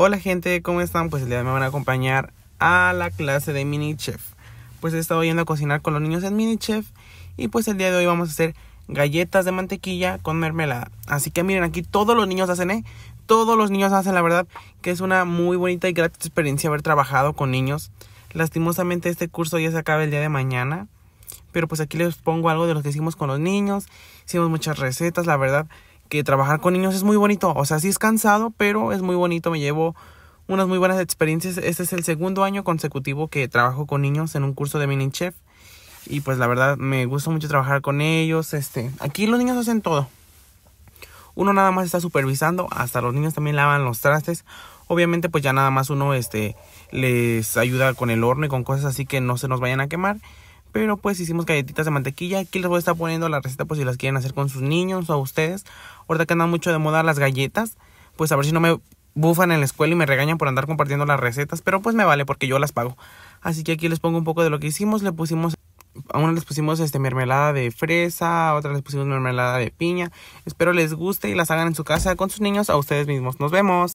Hola gente, ¿cómo están? Pues el día de hoy me van a acompañar a la clase de Mini Chef. Pues he estado yendo a cocinar con los niños en Mini Chef y pues el día de hoy vamos a hacer galletas de mantequilla con mermelada. Así que miren, aquí todos los niños hacen, ¿eh? Todos los niños hacen, la verdad, que es una muy bonita y gratis experiencia haber trabajado con niños. Lastimosamente este curso ya se acaba el día de mañana, pero pues aquí les pongo algo de lo que hicimos con los niños. Hicimos muchas recetas, la verdad que trabajar con niños es muy bonito. O sea, sí es cansado, pero es muy bonito. Me llevo unas muy buenas experiencias. Este es el segundo año consecutivo que trabajo con niños en un curso de mini chef. Y pues la verdad me gusta mucho trabajar con ellos. Este, aquí los niños hacen todo. Uno nada más está supervisando, hasta los niños también lavan los trastes. Obviamente pues ya nada más uno este les ayuda con el horno y con cosas así que no se nos vayan a quemar pero pues hicimos galletitas de mantequilla. Aquí les voy a estar poniendo la receta por pues, si las quieren hacer con sus niños o ustedes. Ahorita que andan mucho de moda las galletas, pues a ver si no me bufan en la escuela y me regañan por andar compartiendo las recetas, pero pues me vale porque yo las pago. Así que aquí les pongo un poco de lo que hicimos, le pusimos a una les pusimos este mermelada de fresa, a otra les pusimos mermelada de piña. Espero les guste y las hagan en su casa con sus niños a ustedes mismos. Nos vemos.